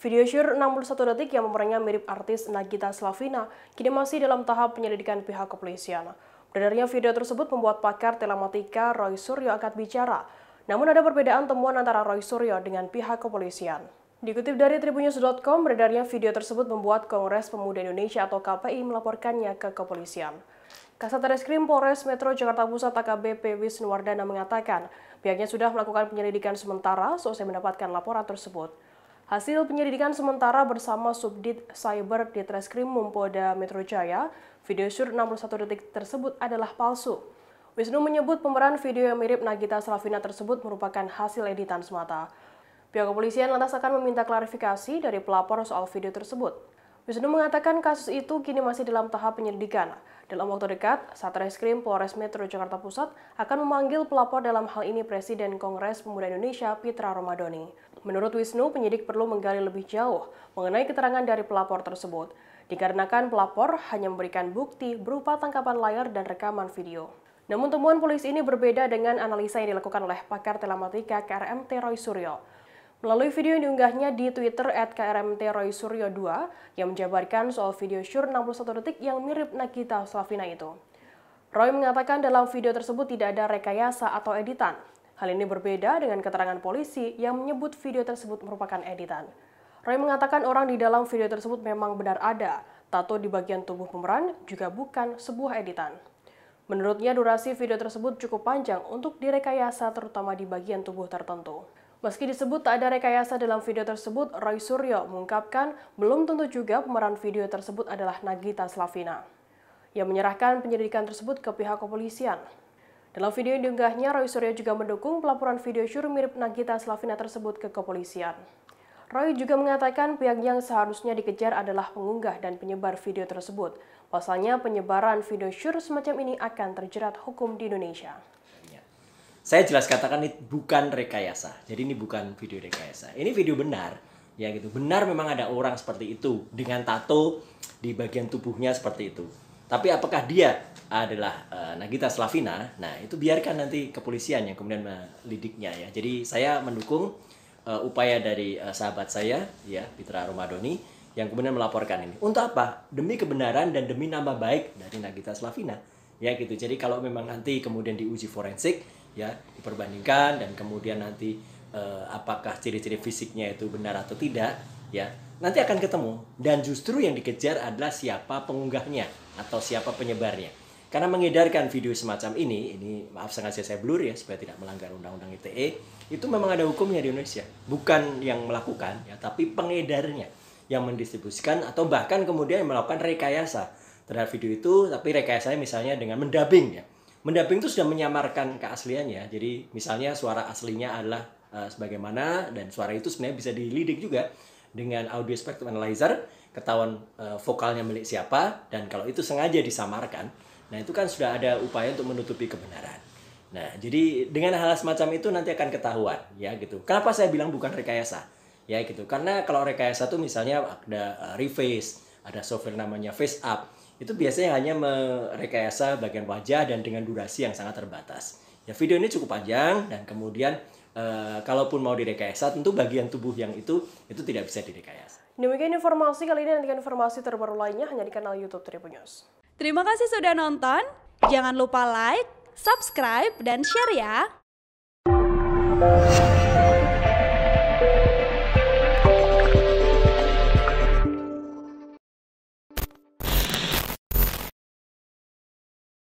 Video Sure 61 detik yang pemerannya mirip artis Nagita Slavina kini masih dalam tahap penyelidikan pihak kepolisian. Beredarnya video tersebut membuat pakar telematika Roy Suryo akan bicara. Namun ada perbedaan temuan antara Roy Suryo dengan pihak kepolisian. Dikutip dari tribunews.com, beredarnya video tersebut membuat Kongres Pemuda Indonesia atau KPI melaporkannya ke kepolisian. Kasat Reskrim Polres Metro Jakarta Pusat AKBP Wisnuwardana mengatakan pihaknya sudah melakukan penyelidikan sementara selesai mendapatkan laporan tersebut. Hasil penyelidikan sementara bersama Subdit Cyber di Treskrim Mumpoda Metro Jaya, video sur 61 detik tersebut adalah palsu. Wisnu menyebut pemeran video yang mirip Nagita Slavina tersebut merupakan hasil editan semata. Pihak kepolisian lantas akan meminta klarifikasi dari pelapor soal video tersebut. Wisnu mengatakan kasus itu kini masih dalam tahap penyelidikan. Dalam waktu dekat, Satreskrim Polres Metro Jakarta Pusat akan memanggil pelapor dalam hal ini Presiden Kongres Pemuda Indonesia Pitra Romadoni. Menurut Wisnu, penyidik perlu menggali lebih jauh mengenai keterangan dari pelapor tersebut. Dikarenakan pelapor hanya memberikan bukti berupa tangkapan layar dan rekaman video. Namun temuan polisi ini berbeda dengan analisa yang dilakukan oleh pakar telematika KRMT Roy Suryo. Melalui video yang diunggahnya di Twitter at KRMT Roy Suryo 2 yang menjabarkan soal video Sure 61 detik yang mirip Nagita Slavina itu. Roy mengatakan dalam video tersebut tidak ada rekayasa atau editan. Hal ini berbeda dengan keterangan polisi yang menyebut video tersebut merupakan editan. Roy mengatakan orang di dalam video tersebut memang benar ada, tato di bagian tubuh pemeran juga bukan sebuah editan. Menurutnya durasi video tersebut cukup panjang untuk direkayasa terutama di bagian tubuh tertentu. Meski disebut tak ada rekayasa dalam video tersebut, Roy Suryo mengungkapkan belum tentu juga pemeran video tersebut adalah Nagita Slavina. Ia menyerahkan penyelidikan tersebut ke pihak kepolisian. Dalam video yang diunggahnya, Roy Suryo juga mendukung pelaporan video syur mirip Nagita Slavina tersebut ke kepolisian. Roy juga mengatakan pihak yang seharusnya dikejar adalah pengunggah dan penyebar video tersebut. Pasalnya penyebaran video syur semacam ini akan terjerat hukum di Indonesia saya jelas katakan ini bukan rekayasa. Jadi ini bukan video rekayasa. Ini video benar. Ya gitu. Benar memang ada orang seperti itu dengan tato di bagian tubuhnya seperti itu. Tapi apakah dia adalah uh, Nagita Slavina? Nah, itu biarkan nanti kepolisian yang kemudian melidiknya ya. Jadi saya mendukung uh, upaya dari uh, sahabat saya ya, Fitra Romadoni yang kemudian melaporkan ini. Untuk apa? Demi kebenaran dan demi nama baik dari Nagita Slavina. Ya gitu. Jadi kalau memang nanti kemudian diuji forensik ya diperbandingkan dan kemudian nanti eh, apakah ciri-ciri fisiknya itu benar atau tidak ya nanti akan ketemu dan justru yang dikejar adalah siapa pengunggahnya atau siapa penyebarnya karena mengedarkan video semacam ini ini maaf sengaja saya blur ya supaya tidak melanggar undang-undang ITE itu memang ada hukumnya di Indonesia bukan yang melakukan ya tapi pengedarnya yang mendistribusikan atau bahkan kemudian melakukan rekayasa terhadap video itu tapi rekayasanya misalnya dengan mendabing ya Mendamping itu sudah menyamarkan keasliannya. Jadi misalnya suara aslinya adalah uh, sebagaimana dan suara itu sebenarnya bisa dilidik juga dengan audio spectrum analyzer, ketahuan uh, vokalnya milik siapa dan kalau itu sengaja disamarkan, nah itu kan sudah ada upaya untuk menutupi kebenaran. Nah, jadi dengan hal semacam itu nanti akan ketahuan ya gitu. Kenapa saya bilang bukan rekayasa? Ya gitu. Karena kalau rekayasa itu misalnya ada uh, eh, reface, ada software namanya face up itu biasanya hanya merekayasa bagian wajah dan dengan durasi yang sangat terbatas. Ya video ini cukup panjang dan kemudian e, kalaupun mau direkayasa tentu bagian tubuh yang itu itu tidak bisa direkayasa. Demikian informasi kali ini nantikan informasi terbaru lainnya hanya di kanal YouTube Tribun News. Terima kasih sudah nonton. Jangan lupa like, subscribe dan share ya.